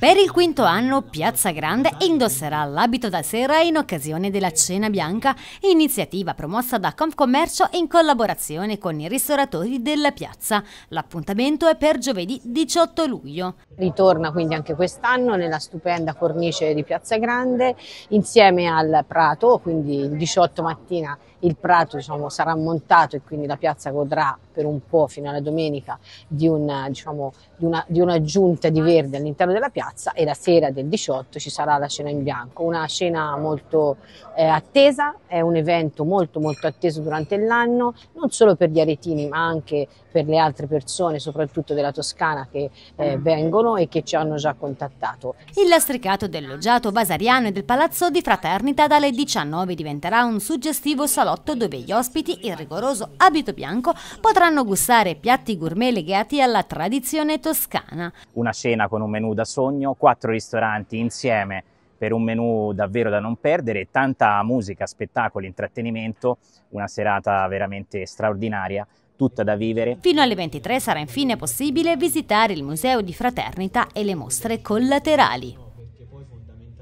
Per il quinto anno Piazza Grande indosserà l'abito da sera in occasione della Cena Bianca, iniziativa promossa da Confcommercio in collaborazione con i ristoratori della piazza. L'appuntamento è per giovedì 18 luglio. Ritorna quindi anche quest'anno nella stupenda cornice di Piazza Grande insieme al Prato, quindi il 18 mattina il prato diciamo, sarà montato e quindi la piazza godrà per un po' fino alla domenica di, una, diciamo, di, una, di un'aggiunta di verde all'interno della piazza e la sera del 18 ci sarà la cena in bianco, una cena molto eh, attesa, è un evento molto molto atteso durante l'anno, non solo per gli aretini ma anche per le altre persone, soprattutto della Toscana che eh, mm. vengono e che ci hanno già contattato. Il lastricato del loggiato vasariano e del palazzo di Fraternita dalle 19 diventerà un suggestivo salotto salotto dove gli ospiti in rigoroso abito bianco potranno gustare piatti gourmet legati alla tradizione toscana. Una cena con un menù da sogno, quattro ristoranti insieme per un menù davvero da non perdere, tanta musica, spettacoli, intrattenimento, una serata veramente straordinaria tutta da vivere. Fino alle 23 sarà infine possibile visitare il Museo di Fraternita e le mostre collaterali.